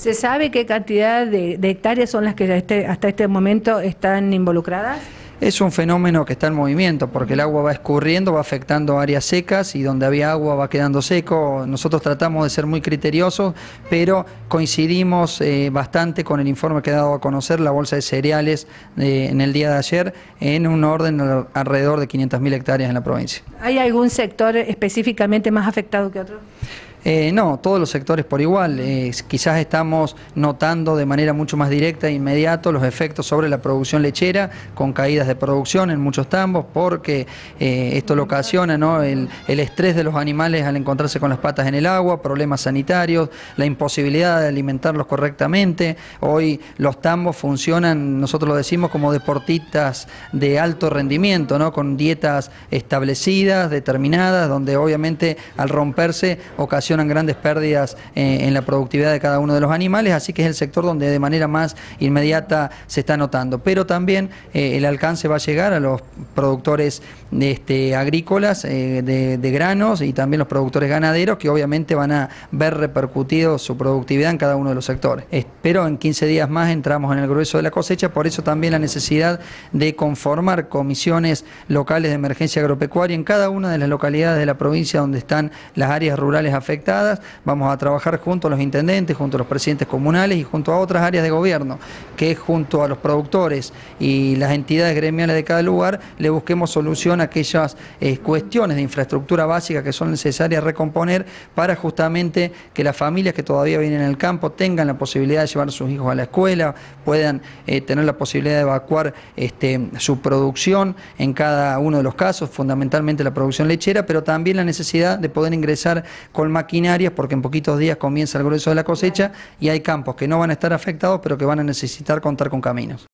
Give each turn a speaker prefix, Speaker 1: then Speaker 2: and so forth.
Speaker 1: ¿Se sabe qué cantidad de, hectáreas son las que este, hasta este momento están involucradas?
Speaker 2: Es un fenómeno que está en movimiento, porque el agua va escurriendo, va afectando áreas secas y donde había agua va quedando seco. Nosotros tratamos de ser muy criteriosos, pero coincidimos eh, bastante con el informe que ha dado a conocer la Bolsa de Cereales eh, en el día de ayer, en un orden alrededor de 500.000 hectáreas en la provincia.
Speaker 1: ¿Hay algún sector específicamente más afectado que otro?
Speaker 2: Eh, no, todos los sectores por igual. Eh, quizás estamos notando de manera mucho más directa e inmediato los efectos sobre la producción lechera, con caídas de producción en muchos tambos, porque eh, esto lo ocasiona el, estrés de los animales al encontrarse con las patas en el agua, problemas sanitarios, la imposibilidad de alimentarlos correctamente. Hoy los tambos funcionan, nosotros lo decimos, como deportistas de alto rendimiento, ¿no? con dietas establecidas, determinadas, donde obviamente al romperse ocasiona grandes pérdidas eh, en la productividad de cada uno de los animales, así que es el sector donde de manera más inmediata se está notando. Pero también eh, el alcance va a llegar a los productores este, agrícolas eh, de, de, granos y también los productores ganaderos que obviamente van a ver repercutido su productividad en cada uno de los sectores. Pero en 15 días más entramos en el grueso de la cosecha, por eso también la necesidad de conformar comisiones locales de emergencia agropecuaria en cada una de las localidades de la provincia donde están las áreas rurales afectadas vamos a trabajar junto a los intendentes, junto a los presidentes comunales y junto a otras áreas de gobierno, que junto a los productores y las entidades gremiales de cada lugar le busquemos solución a aquellas eh, cuestiones de infraestructura básica que son necesarias recomponer para justamente que las familias que todavía vienen el campo tengan la posibilidad de llevar a sus hijos a la escuela, puedan eh, tener la posibilidad de evacuar este, su producción en cada uno de los casos, fundamentalmente la producción lechera, pero también la necesidad de poder ingresar con más maquinarias porque en poquitos días comienza el grueso de la cosecha y hay campos que no van a estar afectados pero que van a necesitar contar con caminos.